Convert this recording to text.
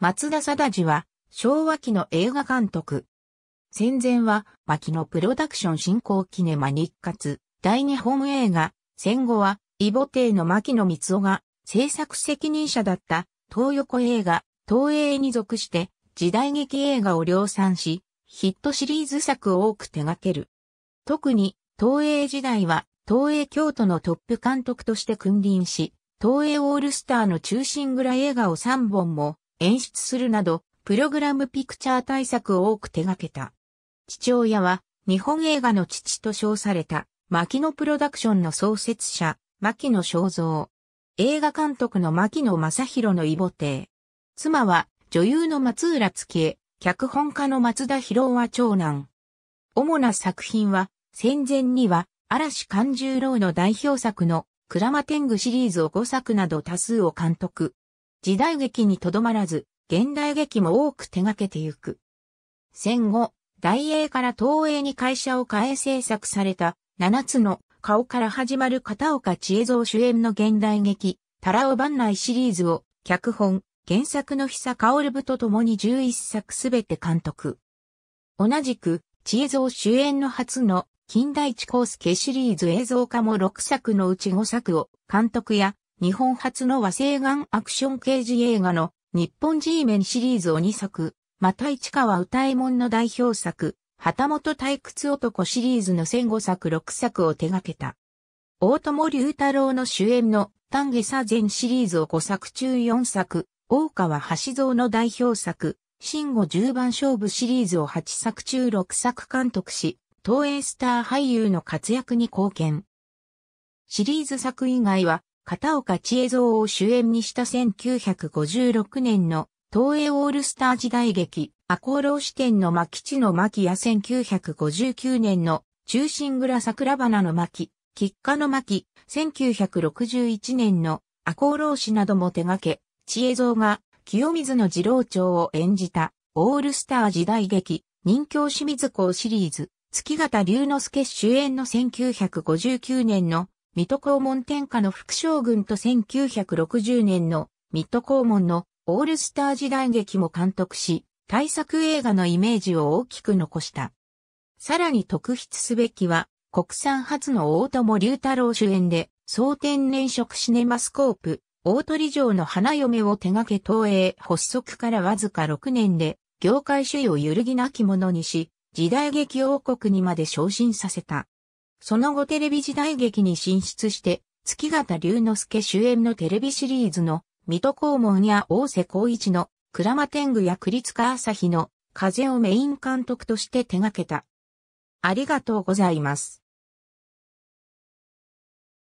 松田貞治は、昭和期の映画監督。戦前は、牧野プロダクション進行記ネマ日活、第日本映画、戦後は、イボテの牧野光雄が、制作責任者だった、東横映画、東映に属して、時代劇映画を量産し、ヒットシリーズ作を多く手掛ける。特に、東映時代は、東映京都のトップ監督として君臨し、東映オールスターの中心蔵映画を3本も、演出するなど、プログラムピクチャー対策を多く手掛けた。父親は、日本映画の父と称された、牧野プロダクションの創設者、牧野正造。映画監督の牧野正宏の異母弟。妻は、女優の松浦月恵、脚本家の松田博は長男。主な作品は、戦前には、嵐勘十郎の代表作の、クラマテングシリーズを5作など多数を監督、時代劇にとどまらず、現代劇も多く手掛けてゆく。戦後、大英から東映に会社を変え制作された、七つの顔から始まる片岡千恵蔵主演の現代劇、タラオ番内シリーズを、脚本、原作の久薫部と共に11作すべて監督。同じく、千恵蔵主演の初の近代地光介シリーズ映像化も6作のうち5作を監督や日本初の和製ガンアクション刑事映画の日本 G メンシリーズを2作、また市川歌右衛門の代表作、旗本退屈男シリーズの1 0 0作6作を手掛けた。大友龍太郎の主演の丹下左前シリーズを5作中4作、大川橋蔵の代表作、新語十番勝負シリーズを8作中6作監督し、東映スター俳優の活躍に貢献。シリーズ作以外は、片岡千恵蔵を主演にした1956年の東映オールスター時代劇、赤穂浪士店の牧地の牧や1959年の中心蔵桜花の牧、吉下の牧、1961年の赤穂浪士なども手掛け、千恵蔵が清水の二郎長を演じたオールスター時代劇、人形清水港シリーズ、月形龍之介主演の1959年の水戸黄門天下の副将軍と1960年の水戸黄門のオールスター時代劇も監督し、大作映画のイメージを大きく残した。さらに特筆すべきは、国産初の大友龍太郎主演で、総天然色シネマスコープ、大鳥城の花嫁を手掛け東映発足からわずか6年で、業界主義を揺るぎなきものにし、時代劇王国にまで昇進させた。その後テレビ時代劇に進出して、月形龍之介主演のテレビシリーズの、水戸黄門や大瀬光一の、鞍馬天狗や栗塚朝日の、風をメイン監督として手掛けた。ありがとうございます。